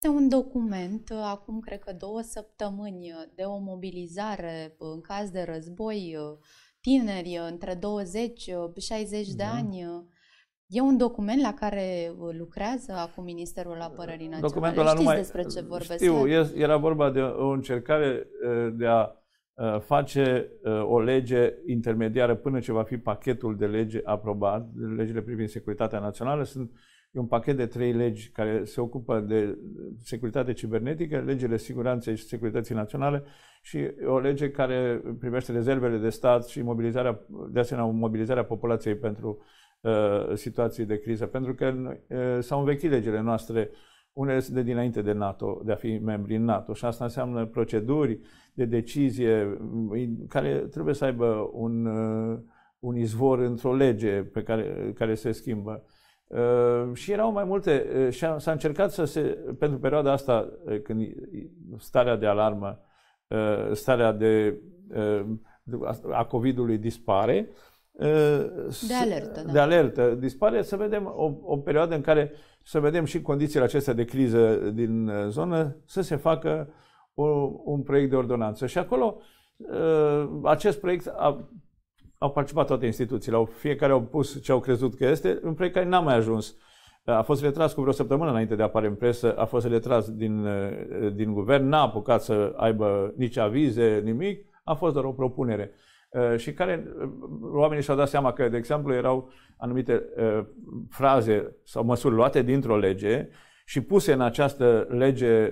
Este un document, uh, acum cred că două săptămâni, uh, de o mobilizare uh, în caz de război, tineri între 20-60 de da. ani. E un document la care lucrează acum Ministerul Apărării Naționale. Documentul Știți numai, despre ce vorbesc? Știu, era vorba de o încercare de a face o lege intermediară până ce va fi pachetul de lege aprobat, legile privind securitatea națională. Sunt E un pachet de trei legi care se ocupă de securitate cibernetică, legile siguranței și securității naționale și o lege care privește rezervele de stat și mobilizarea, de asemenea mobilizarea populației pentru uh, situații de criză. Pentru că uh, s-au învechit legile noastre unele sunt de dinainte de NATO, de a fi membri în NATO și asta înseamnă proceduri de decizie mm, care trebuie să aibă un, uh, un izvor într-o lege pe care, care se schimbă. Ă, și erau mai multe, ă, și s-a încercat să se, pentru perioada asta, ă, când starea de alarmă, starea de, a COVID-ului dispare, de alertă, da. de alertă dispare, să vedem o, o perioadă în care să vedem și condițiile acestea de criză din zonă, să se facă o, un proiect de ordonanță. Și acolo acest proiect a au participat toate instituțiile, au, fiecare au pus ce au crezut că este, un proiect care n-a mai ajuns. A fost retras cu vreo săptămână înainte de a apare în presă, a fost retras din, eh, din guvern, n-a apucat să aibă nici avize, nimic, a fost doar o propunere. Eh, și care eh, oamenii și-au dat seama că, de exemplu, erau anumite fraze sau măsuri luate dintr-o lege și puse în această lege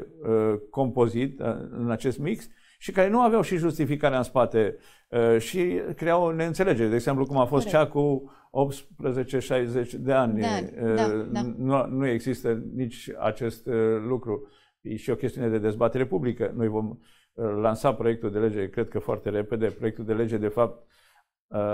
compozit, în acest mix, și care nu aveau și justificarea în spate uh, și creau neînțelegeri. De exemplu, cum a fost Corect. cea cu 18-60 de ani. Da, uh, da, da. Nu, nu există nici acest uh, lucru. E și o chestiune de dezbatere publică. Noi vom lansa proiectul de lege, cred că foarte repede, proiectul de lege, de fapt,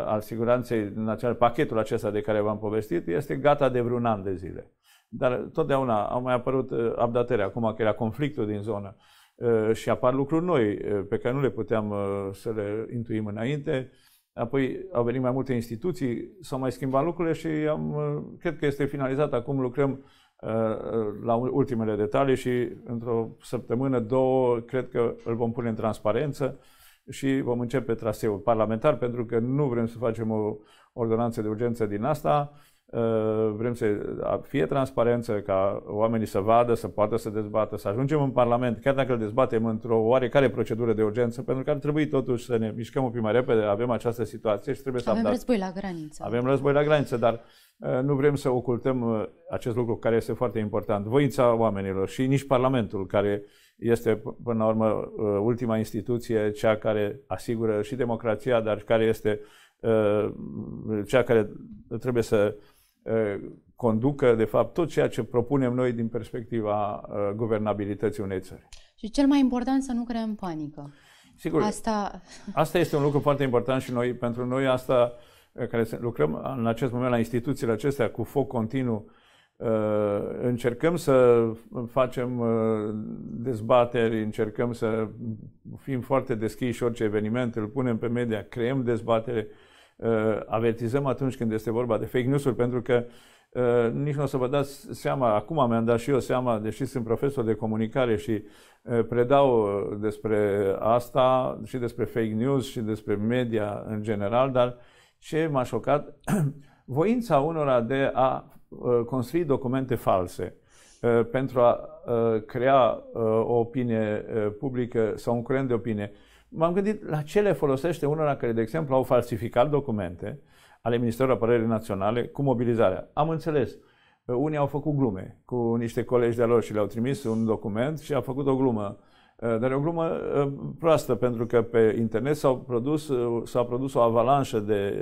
al siguranței naționale, pachetul acesta de care v-am povestit, este gata de vreun an de zile. Dar totdeauna au mai apărut updatări acum că era conflictul din zonă. Eh, și apar lucruri noi eh, pe care nu le puteam eh, să le intuim înainte. Apoi au venit mai multe instituții, s-au mai schimbat lucrurile și am, cred că este finalizat. Acum lucrăm la ultimele detalii și într-o săptămână, două, cred că îl vom pune în transparență și vom începe traseul parlamentar, pentru că nu vrem să facem o ordonanță de urgență din asta, Uh, vrem să fie transparență, ca oamenii să vadă, să poată să dezbată, să ajungem în Parlament, chiar dacă îl dezbatem într-o oarecare procedură de urgență, pentru că ar trebui totuși să ne mișcăm un pic mai repede, avem această situație și trebuie să avem abdat. război la graniță. Avem război la graniță, dar uh, nu vrem să ocultăm uh, acest lucru care este foarte important. Voința oamenilor și nici Parlamentul, care este până la urmă ultima instituție, cea care asigură și democrația, dar care este cea care trebuie să Uh, conducă, de fapt, tot ceea ce propunem noi din perspectiva uh, guvernabilității unei țări. Și cel mai important, să nu creăm panică. Sigur. Asta... asta este un lucru foarte important și noi, pentru noi asta, uh, care lucrăm în acest moment la instituțiile acestea cu foc continuu, încercăm să facem dezbateri, încercăm să fim foarte deschiși orice eveniment, îl punem pe media, creăm dezbatere, Eh, avertizăm atunci când este vorba de fake news-uri, pentru că Uh, nici nu o să vă dați seama, acum mi-am dat și eu seama, deși sunt profesor de comunicare și uh, predau despre asta și despre fake news și despre media în general, dar ce m-a șocat, voința unora de a uh, construi documente false pentru a crea o opinie publică sau un curent de opinie m-am gândit la ce le folosește unora care, de exemplu, au falsificat documente ale Ministerului Apărării Naționale cu mobilizarea. Am înțeles. Unii au făcut glume cu niște colegi de-a lor și le-au trimis un document și a făcut o glumă. Eh, dar e o glumă eh, proastă, pentru că pe internet s-a produs, eh, s-a produs o avalanșă de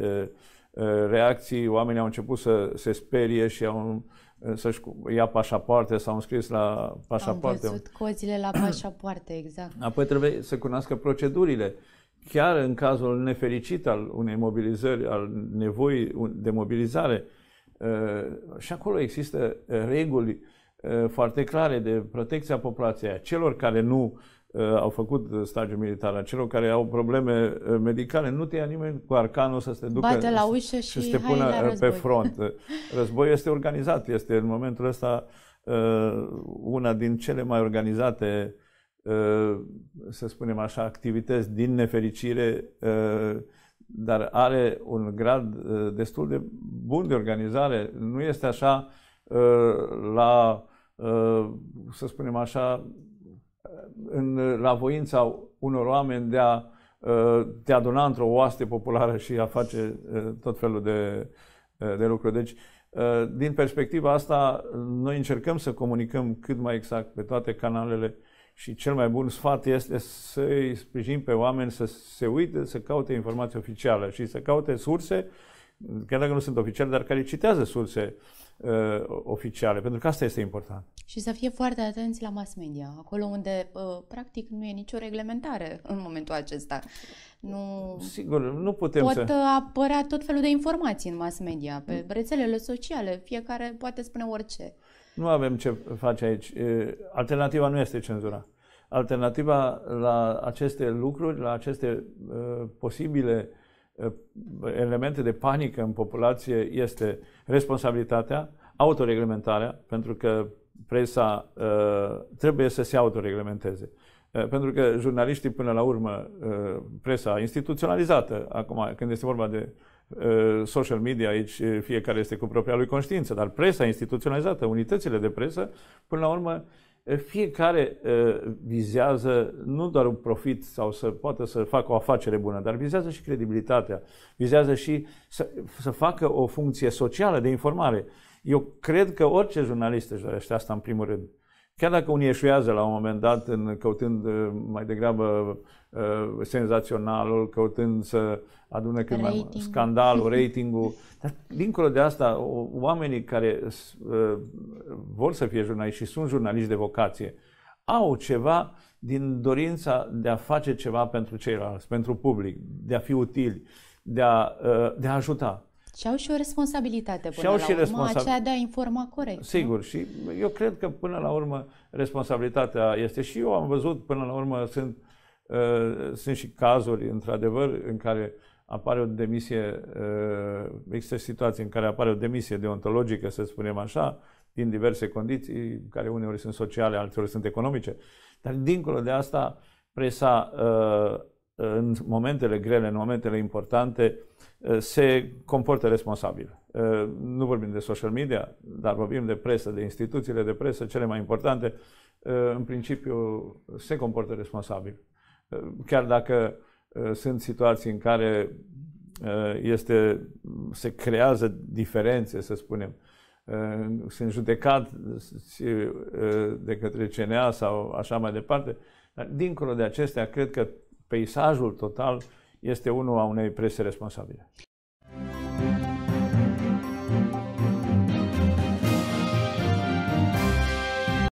Eh, reacții, oamenii au început să se sperie și au, eh, să-și ia pașapoarte, s-au înscris la pașapoarte. Am văzut cozile la pașapoarte, exact. Apoi trebuie să cunoască procedurile. Chiar în cazul nefericit al unei mobilizări, al nevoii de mobilizare, eh, și acolo există reguli foarte clare de protecția populației, celor care nu Uh, au făcut stagiu militar a celor care au probleme uh, medicale, nu te ia nimeni cu arcanul să te ducă Bate la ușă și, și să te pună pe front. Războiul este organizat, este în momentul ăsta uh, una din cele mai organizate să spunem așa, activități din nefericire, dar are un grad destul de bun de organizare. Nu este așa la, să spunem așa, în, la voința unor oameni de a te ă, aduna într-o oaste populară și a face ă, tot felul de, ă, de lucruri. Deci, din perspectiva asta, noi încercăm să comunicăm cât mai exact pe toate canalele și cel mai bun sfat este să îi sprijin pe oameni să se uite, să caute informații oficiale și să caute surse uh, chiar dacă nu sunt oficiale, dar care citează surse uh, oficiale, pentru că asta este important. Și să fie foarte atenți la mass media, acolo unde uh, practic nu e nicio reglementare în momentul acesta. Nu Sigur, nu putem pot să... apărea tot felul de informații în mass media, pe rețelele sociale, fiecare poate spune orice. Nu avem ce face aici. Alternativa nu este cenzura. Alternativa la aceste lucruri, la aceste uh, posibile uh, Ă, elemente de panică în populație este responsabilitatea, autoreglementarea, pentru că presa ă, trebuie să se autoreglementeze. Ă, pentru că jurnaliștii, până la urmă, presa instituționalizată, acum când este vorba de social media, aici fiecare este cu propria lui conștiință, dar presa instituționalizată, unitățile de presă, până la urmă, fiecare uh, vizează nu doar un profit sau să poată să facă o afacere bună, dar vizează și credibilitatea, vizează și să, să facă o funcție socială de informare. Eu cred că orice jurnalist își dorește asta în primul rând. Chiar dacă unii eșuează la un moment dat în căutând uh, mai degrabă uh, senzaționalul, căutând să adune cât mai scandalul, ratingul, dar dincolo de asta, oamenii care vor să fie jurnaliști și sunt jurnaliști de vocație, au ceva din dorința de a face ceva pentru ceilalți, pentru public, de a fi utili, de a, uh, de a ajuta. Și au și o responsabilitate până și au la și urmă, responsab... aceea de a informa corect. Sigur, nu? și eu cred că până la urmă responsabilitatea este și eu am văzut până la urmă sunt, uh, sunt și cazuri într-adevăr în care apare o demisie, uh, există situații în care apare o demisie deontologică, să spunem așa, din diverse condiții, care uneori sunt sociale, alteori sunt economice. Dar dincolo de asta, presa uh, uh, în momentele grele, în momentele importante, uh, se comportă responsabil. Nu vorbim de social media, dar vorbim de presă, de instituțiile de presă, cele mai importante, în principiu se comportă responsabil. Chiar dacă sunt situații în care este, se creează diferențe, să spunem, sunt judecat de către CNA sau așa mai departe. Dar dincolo de acestea, cred că peisajul total este unul a unei prese responsabile.